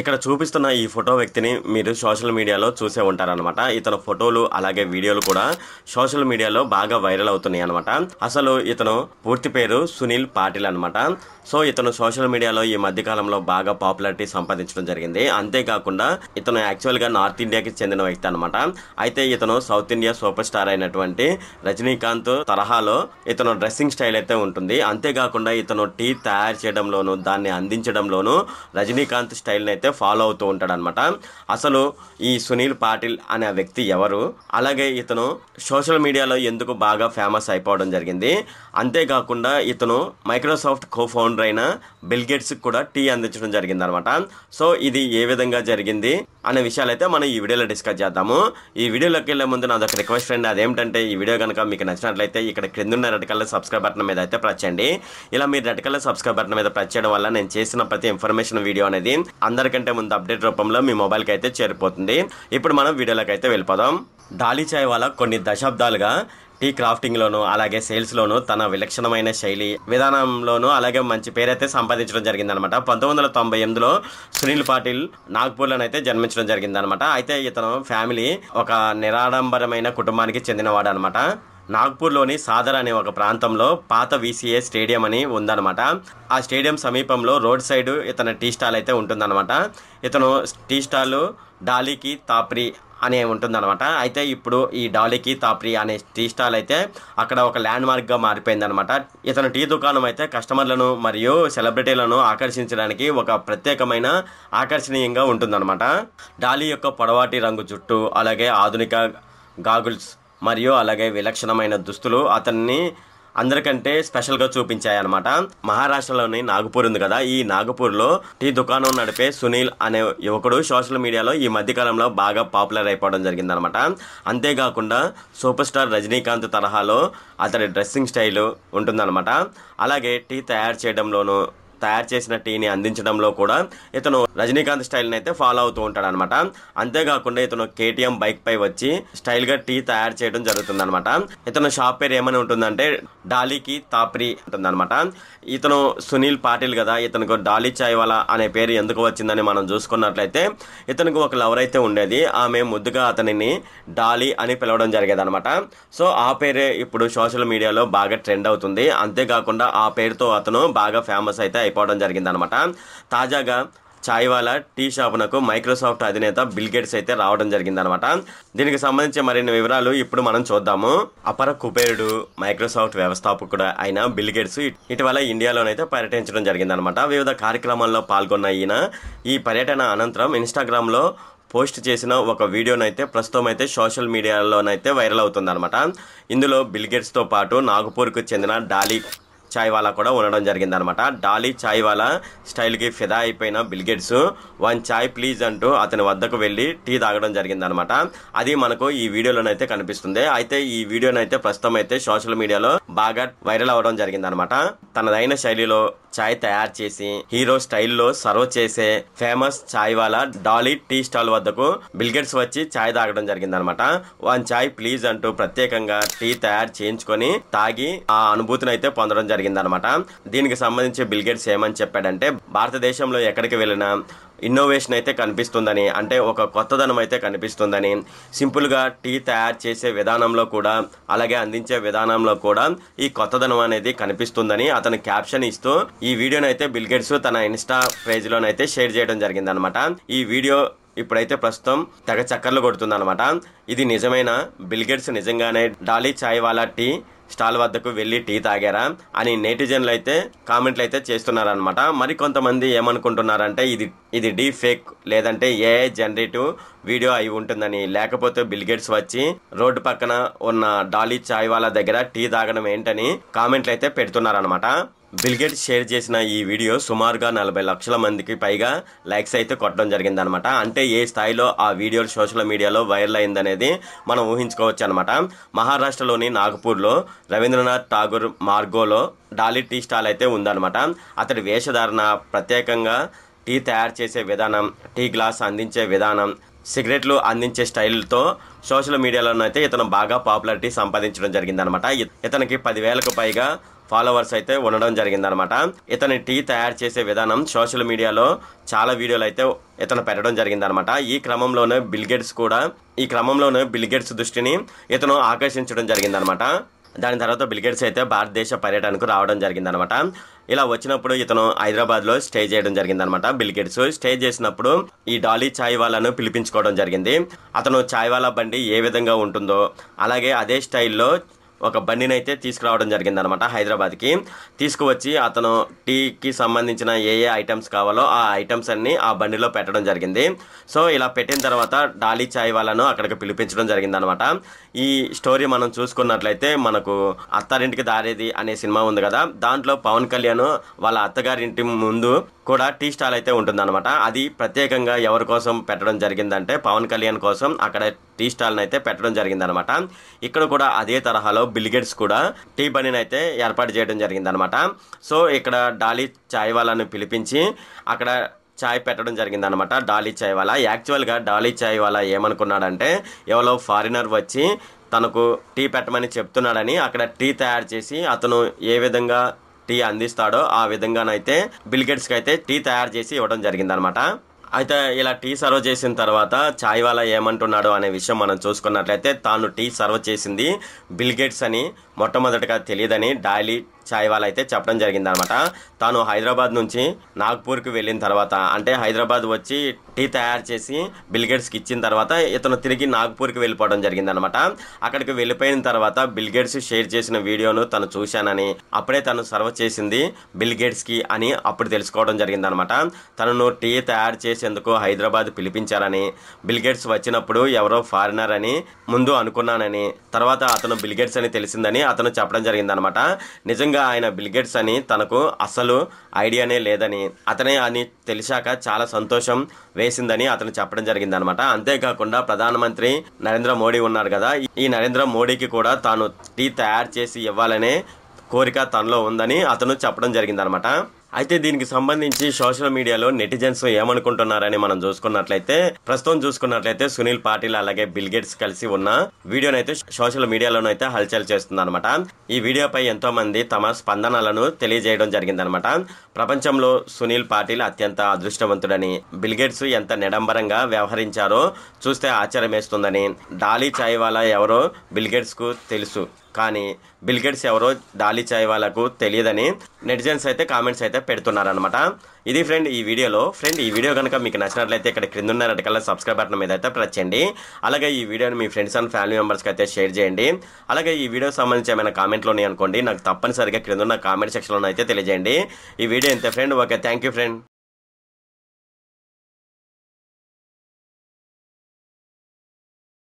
ఇక్కడ చూపిస్తున్న ఈ ఫోటో వ్యక్తిని మీరు సోషల్ మీడియాలో చూసే ఉంటారనమాట ఇతను ఫోటోలు అలాగే వీడియోలు కూడా సోషల్ మీడియాలో బాగా వైరల్ అవుతున్నాయి అనమాట అసలు ఇతను పూర్తి పేరు సునీల్ పాటిల్ అనమాట సో ఇతను సోషల్ మీడియాలో ఈ మధ్య కాలంలో బాగా పాపులారిటీ సంపాదించడం జరిగింది అంతేకాకుండా ఇతను యాక్చువల్ గా నార్త్ ఇండియాకి చెందిన వ్యక్తి అనమాట అయితే ఇతను సౌత్ ఇండియా సూపర్ స్టార్ అయినటువంటి రజనీకాంత్ తరహాలో ఇతను డ్రెస్సింగ్ స్టైల్ అయితే ఉంటుంది అంతేకాకుండా ఇతను టీ తయారు చేయడంలోను దాన్ని అందించడంలోను రజనీకాంత్ స్టైల్ అయితే ఫాలో అవుతూ ఉంటాడనమాట అసలు ఈ సునీల్ పాటిల్ అనే వ్యక్తి ఎవరు అలాగే ఇతను సోషల్ మీడియాలో ఎందుకు బాగా ఫేమస్ అయిపోవడం జరిగింది అంతేకాకుండా ఇతను మైక్రోసాఫ్ట్ కో ఫౌండర్ అయిన బిల్గేట్స్ కూడా టీ అందించడం జరిగింది అనమాట సో ఇది ఏ విధంగా జరిగింది అనే విషయాలు అయితే మనం ఈ వీడియోలో డిస్కస్ చేద్దాము ఈ వీడియోలోకి వెళ్ళే ముందు నాదొక రిక్వెస్ట్ అండి అదేమిటంటే ఈ వీడియో కనుక మీకు నచ్చినట్లయితే ఇక్కడ క్రిందున్న రెడ్ కలర్ సబ్స్క్రైబ్ బటన్ మీద అయితే ప్రెస్ ఇలా మీరు రెడ్ కలర్ సబ్స్క్రైబ్ బటన్ మీద ప్రెస్ వల్ల నేను చేసిన ప్రతి ఇన్ఫర్మేషన్ వీడియో అనేది అందరికీ అందరికంటే ముందు అప్డేట్ రూపంలో మీ మొబైల్కి అయితే చేరిపోతుంది ఇప్పుడు మనం వీడియోలోకి అయితే వెళ్ళిపోదాం డాలీ చాయ్ వాళ్ళ కొన్ని దశాబ్దాలుగా టీ క్రాఫ్టింగ్లోనూ అలాగే సేల్స్లోనూ తన విలక్షణమైన శైలి విధానంలోను అలాగే మంచి పేరైతే సంపాదించడం జరిగిందనమాట పంతొమ్మిది వందల తొంభై ఎనిమిదిలో సునీల్ పాటిల్ నాగ్పూర్లోనైతే జన్మించడం జరిగిందనమాట అయితే ఇతను ఫ్యామిలీ ఒక నిరాడంబరమైన కుటుంబానికి చెందినవాడు అనమాట నాగ్పూర్లోని సాదర్ అనే ఒక ప్రాంతంలో పాత వీసీఏ స్టేడియం అని ఉందన్నమాట ఆ స్టేడియం సమీపంలో రోడ్ సైడ్ ఇతని టీ స్టాల్ అయితే ఉంటుందన్నమాట ఇతను టీ స్టాల్ డాలీకి తాప్రి అనే ఉంటుందన్నమాట అయితే ఇప్పుడు ఈ డాలీకి తాప్రి అనే టీ స్టాల్ అయితే అక్కడ ఒక ల్యాండ్ మార్క్గా మారిపోయిందనమాట ఇతను టీ దుకాణం అయితే కస్టమర్లను మరియు సెలబ్రిటీలను ఆకర్షించడానికి ఒక ప్రత్యేకమైన ఆకర్షణీయంగా ఉంటుందన్నమాట డాలీ యొక్క పొడవాటి రంగు జుట్టు అలాగే ఆధునిక గాగుల్స్ మరియు అలాగే విలక్షణమైన దుస్తులు అతన్ని అందరికంటే స్పెషల్గా అనమాట మహారాష్ట్రలోని నాగపూర్ ఉంది కదా ఈ నాగపూర్లో టీ దుకాణం నడిపే సునీల్ అనే యువకుడు సోషల్ మీడియాలో ఈ మధ్యకాలంలో బాగా పాపులర్ అయిపోవడం జరిగిందనమాట అంతేకాకుండా సూపర్ స్టార్ రజనీకాంత్ తరహాలో అతడి డ్రెస్సింగ్ స్టైల్ ఉంటుందన్నమాట అలాగే టీ తయారు చేయడంలోనూ తయారు చేసిన టీని అందించడంలో కూడా ఇతను రజనీకాంత్ స్టైల్ అయితే ఫాలో అవుతూ ఉంటాడు అనమాట అంతేకాకుండా ఇతను కేటీఎం బైక్ పై వచ్చి స్టైల్ గా టీ తయారు చేయడం జరుగుతుంది అనమాట ఇతను షాప్ పేరు ఏమని ఉంటుందంటే డాలీకి తాప్రి అనమాట ఇతను సునీల్ పాటిల్ కదా ఇతనికి డాలీ వాలా అనే పేరు ఎందుకు వచ్చిందని మనం చూసుకున్నట్లయితే ఇతనికి ఒక లవర్ అయితే ఉండేది ఆమె ముద్దుగా అతనిని డాలీ అని పిలవడం జరిగేది అనమాట సో ఆ పేరే ఇప్పుడు సోషల్ మీడియాలో బాగా ట్రెండ్ అవుతుంది అంతేకాకుండా ఆ పేరుతో అతను బాగా ఫేమస్ అయితే అయిపోవడం జరిగిందనమాట తాజాగా చాయ్వాలా టీ షాపునకు మైక్రోసాఫ్ట్ అధినేత బిల్ గేట్స్ అయితే రావడం జరిగిందనమాట దీనికి సంబంధించి మరిన్ని వివరాలు ఇప్పుడు మనం చూద్దాము అపర కుబేరుడు మైక్రోసాఫ్ట్ వ్యవస్థాపకుడు అయిన బిల్ గేట్స్ ఇటీవల ఇండియాలోనైతే పర్యటించడం జరిగిందనమాట వివిధ కార్యక్రమాల్లో పాల్గొన్న ఈయన ఈ పర్యటన అనంతరం ఇన్స్టాగ్రామ్లో పోస్ట్ చేసిన ఒక వీడియోనైతే ప్రస్తుతం అయితే సోషల్ మీడియాలోనైతే వైరల్ అవుతుందన్నమాట ఇందులో బిల్ పాటు నాగపూర్కు చెందిన డాలీ చాయ్ వాలా కూడా ఉండడం జరిగిందనమాట డాలీ చాయ్ వాలా స్టైల్కి ఫిదా అయిపోయిన బిల్గేట్స్ వన్ చాయ్ ప్లీజ్ అంటూ అతని వద్దకు వెళ్ళి టీ తాగడం జరిగిందనమాట అది మనకు ఈ వీడియోలోనైతే కనిపిస్తుంది అయితే ఈ వీడియోనైతే ప్రస్తుతం అయితే సోషల్ మీడియాలో బాగా వైరల్ అవ్వడం జరిగిందనమాట తనదైన శైలిలో చాయ్ తయారు చేసి హీరో స్టైల్లో సర్వ్ చేసే ఫేమస్ చాయ్ వాళ్ళ డాలీ టీ స్టాల్ వద్దకు బిల్గేట్స్ వచ్చి చాయ్ తాగడం జరిగింది అనమాట వన్ చాయ్ ప్లీజ్ అంటూ ప్రత్యేకంగా టీ తయారు చేయించుకొని తాగి ఆ అనుభూతిని అయితే పొందడం జరిగిందనమాట దీనికి సంబంధించి బిల్గేట్స్ ఏమని చెప్పాడంటే భారతదేశంలో ఎక్కడికి వెళ్ళినా ఇన్నోవేషన్ అయితే కనిపిస్తుందని అంటే ఒక కొత్తదనం అయితే కనిపిస్తుందని సింపుల్గా టీ తయారు చేసే విధానంలో కూడా అలాగే అందించే విధానంలో కూడా ఈ కొత్తదనం అనేది కనిపిస్తుందని అతను క్యాప్షన్ ఇస్తూ ఈ వీడియోనైతే బిల్గెట్స్ తన ఇన్స్టా పేజ్లోనైతే షేర్ చేయడం జరిగిందనమాట ఈ వీడియో ఇప్పుడైతే ప్రస్తుతం తెగ చక్కర్లు కొడుతుందనమాట ఇది నిజమైన బిల్గేట్స్ నిజంగానే Dolly chaiwala tea stall వద్దకు వెళ్ళి టీ తాగారా అని నెటిజన్లు అయితే కామెంట్లు అయితే చేస్తున్నారనమాట మరి కొంతమంది ఏమనుకుంటున్నారంటే ఇది ఇది డీ ఫేక్ లేదంటే ఏ జనరేటివ్ వీడియో అయి ఉంటుందని లేకపోతే బిల్గేట్స్ వచ్చి రోడ్డు పక్కన ఉన్న డాలీ చాయ్ వాళ్ళ దగ్గర టీ తాగడం ఏంటని కామెంట్లు అయితే పెడుతున్నారనమాట బిల్గేట్ షేర్ చేసిన ఈ వీడియో సుమారుగా నలభై లక్షల మందికి పైగా లైక్స్ అయితే కొట్టడం జరిగిందనమాట అంటే ఏ స్థాయిలో ఆ వీడియో సోషల్ మీడియాలో వైరల్ అయిందనేది మనం ఊహించుకోవచ్చు అనమాట మహారాష్ట్రలోని నాగపూర్లో రవీంద్రనాథ్ ఠాగూర్ మార్గోలో డాలీ టీ స్టాల్ అయితే ఉందనమాట అతడి వేషధారణ ప్రత్యేకంగా టీ తయారు చేసే విధానం టీ గ్లాస్ అందించే విధానం సిగరెట్లు అందించే స్టైల్తో సోషల్ మీడియాలోనైతే ఇతను బాగా పాపులారిటీ సంపాదించడం జరిగిందనమాట ఇతనికి పదివేలకు పైగా ఫాలోవర్స్ అయితే ఉండడం జరిగిందనమాట ఇతని టీ తయారు చేసే విధానం సోషల్ మీడియాలో చాలా వీడియోలు అయితే ఇతను పెట్టడం జరిగిందనమాట ఈ క్రమంలోనే బిల్గేట్స్ కూడా ఈ క్రమంలోనే బిల్గేట్స్ దృష్టిని ఇతను ఆకర్షించడం జరిగిందనమాట దాని తర్వాత బిల్గేట్స్ అయితే భారతదేశ పర్యటనకు రావడం జరిగిందనమాట ఇలా వచ్చినప్పుడు ఇతను హైదరాబాద్లో స్టే చేయడం జరిగిందనమాట బిల్గేట్స్ స్టే చేసినప్పుడు ఈ డాలీ చాయ్ వాళ్ళను పిలిపించుకోవడం జరిగింది అతను చాయ్ వాళ్ళ బండి ఏ విధంగా ఉంటుందో అలాగే అదే స్టైల్లో ఒక బండిని అయితే తీసుకురావడం జరిగిందనమాట హైదరాబాద్కి తీసుకువచ్చి అతను టీకి సంబంధించిన ఏ ఏ ఐటమ్స్ కావాలో ఆ ఐటమ్స్ అన్నీ ఆ బండిలో పెట్టడం జరిగింది సో ఇలా పెట్టిన తర్వాత డాలీ చాయ్ వాళ్ళను అక్కడికి పిలిపించడం జరిగింది అనమాట ఈ స్టోరీ మనం చూసుకున్నట్లయితే మనకు అత్తారింటికి దారేది అనే సినిమా ఉంది కదా దాంట్లో పవన్ కళ్యాణ్ వాళ్ళ అత్తగారింటి ముందు కూడా టీ స్టాల్ అయితే ఉంటుందన్నమాట అది ప్రత్యేకంగా ఎవరి కోసం పెట్టడం జరిగిందంటే పవన్ కళ్యాణ్ కోసం అక్కడ టీ స్టాల్ని అయితే పెట్టడం జరిగిందనమాట ఇక్కడ కూడా అదే తరహాలో బిల్గెట్స్ కూడా టీ బండిని అయితే ఏర్పాటు చేయడం జరిగిందనమాట సో ఇక్కడ డాలీ చాయ్ వాళ్ళని పిలిపించి అక్కడ చాయ్ పెట్టడం జరిగిందనమాట డాలీ చాయ్ వాళ్ళ యాక్చువల్గా డాలీ చాయ్ వాళ్ళ ఏమనుకున్నాడంటే ఎవరో ఫారినర్ వచ్చి తనకు టీ పెట్టమని చెప్తున్నాడని అక్కడ టీ తయారు చేసి అతను ఏ విధంగా టీ అందిస్తాడో ఆ విధంగానైతే బిల్గేట్స్కి అయితే టీ తయారు చేసి ఇవ్వడం జరిగిందనమాట అయితే ఇలా టీ సర్వ్ చేసిన తర్వాత చాయ్ వాళ్ళ ఏమంటున్నాడు అనే విషయం మనం చూసుకున్నట్లయితే తాను టీ సర్వ్ చేసింది బిల్గేట్స్ అని మొట్టమొదటిగా తెలియదని డాలీ వాళ్ళు అయితే చెప్పడం జరిగిందనమాట తాను హైదరాబాద్ నుంచి నాగ్పూర్కి వెళ్ళిన తర్వాత అంటే హైదరాబాద్ వచ్చి టీ తయారు చేసి బిల్గేట్స్కి ఇచ్చిన తర్వాత ఇతను తిరిగి నాగ్పూర్కి వెళ్ళిపోవడం జరిగిందనమాట అక్కడికి వెళ్ళిపోయిన తర్వాత బిల్గేట్స్ షేర్ చేసిన వీడియోను తను చూశానని అప్పుడే తను సర్వ్ చేసింది బిల్గేట్స్కి అని అప్పుడు తెలుసుకోవడం జరిగిందనమాట తనను టీ తయారు చేసేందుకు హైదరాబాద్ పిలిపించారని బిల్గేట్స్ వచ్చినప్పుడు ఎవరో ఫారినర్ అని ముందు అనుకున్నానని తర్వాత అతను బిల్గేట్స్ అని తెలిసిందని అతను చెప్పడం జరిగిందనమాట నిజంగా నిజంగా ఆయన బిల్గేట్స్ అని తనకు అసలు ఐడియానే లేదని అతనే అని తెలిసాక చాలా సంతోషం వేసిందని అతను చెప్పడం జరిగింది అనమాట అంతేకాకుండా ప్రధానమంత్రి నరేంద్ర మోడీ ఉన్నారు కదా ఈ నరేంద్ర మోడీకి కూడా తాను టీ తయారు చేసి ఇవ్వాలనే కోరిక తనలో ఉందని అతను చెప్పడం జరిగిందనమాట అయితే దీనికి సంబంధించి సోషల్ మీడియాలో నెటిజన్స్ ఏమనుకుంటున్నారని మనం చూసుకున్నట్లయితే ప్రస్తుతం చూసుకున్నట్లయితే సునీల్ పాటిల్ అలాగే బిల్ గేట్స్ కలిసి ఉన్న వీడియోనైతే సోషల్ మీడియాలోనైతే హల్చల్ చేస్తుంది అనమాట ఈ వీడియోపై ఎంతో మంది తమ స్పందనలను తెలియజేయడం జరిగిందనమాట ప్రపంచంలో సునీల్ పాటిల్ అత్యంత అదృష్టవంతుడని బిల్ గేట్స్ ఎంత నిడంబరంగా వ్యవహరించారో చూస్తే ఆశ్చర్యమేస్తుందని డాలీ చాయ్వాలా ఎవరో బిల్ కు తెలుసు కానీ బిల్గేట్స్ ఎవరో డాలి చాయ్ వాళ్ళకు తెలియదని నెటిజన్స్ అయితే కామెంట్స్ అయితే పెడుతున్నారనమాట ఇది ఫ్రెండ్ ఈ వీడియోలో ఫ్రెండ్ ఈ వీడియో కనుక మీకు నచ్చినట్లయితే ఇక్కడ క్రింద ఉన్న రెడ్ కలర్ సబ్స్క్రైబ్ బటన్ మీద అయితే ప్రెస్ చేయండి అలాగే ఈ వీడియోని మీ ఫ్రెండ్స్ అండ్ ఫ్యామిలీ మెంబర్స్కి అయితే షేర్ చేయండి అలాగే ఈ వీడియో సంబంధించి ఏమైనా ఉన్నాయి అనుకోండి నాకు తప్పనిసరిగా క్రింద ఉన్న కామెంట్ సెక్షన్లో అయితే తెలియజేయండి ఈ వీడియో ఎంత ఫ్రెండ్ ఓకే థ్యాంక్ ఫ్రెండ్